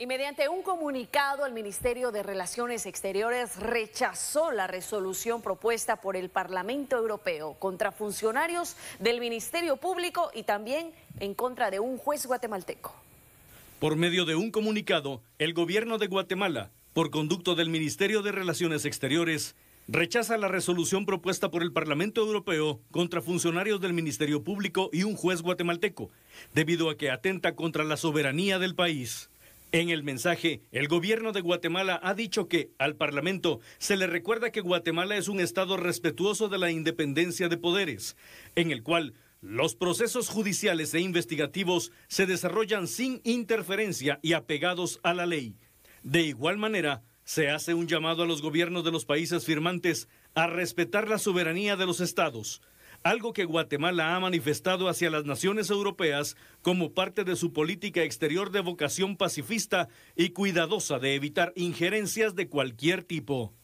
Y mediante un comunicado, el Ministerio de Relaciones Exteriores rechazó la resolución propuesta por el Parlamento Europeo contra funcionarios del Ministerio Público y también en contra de un juez guatemalteco. Por medio de un comunicado, el gobierno de Guatemala, por conducto del Ministerio de Relaciones Exteriores, rechaza la resolución propuesta por el Parlamento Europeo contra funcionarios del Ministerio Público y un juez guatemalteco, debido a que atenta contra la soberanía del país. En el mensaje, el gobierno de Guatemala ha dicho que al Parlamento se le recuerda que Guatemala es un Estado respetuoso de la independencia de poderes, en el cual los procesos judiciales e investigativos se desarrollan sin interferencia y apegados a la ley. De igual manera, se hace un llamado a los gobiernos de los países firmantes a respetar la soberanía de los estados, algo que Guatemala ha manifestado hacia las naciones europeas como parte de su política exterior de vocación pacifista y cuidadosa de evitar injerencias de cualquier tipo.